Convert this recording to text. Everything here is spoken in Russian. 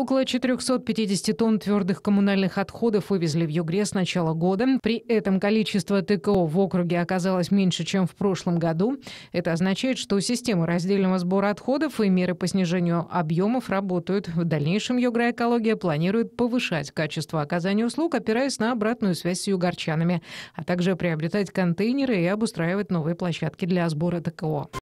Около 450 тонн твердых коммунальных отходов вывезли в Югре с начала года. При этом количество ТКО в округе оказалось меньше, чем в прошлом году. Это означает, что системы раздельного сбора отходов и меры по снижению объемов работают. В дальнейшем Югра экология планирует повышать качество оказания услуг, опираясь на обратную связь с югорчанами, а также приобретать контейнеры и обустраивать новые площадки для сбора ТКО.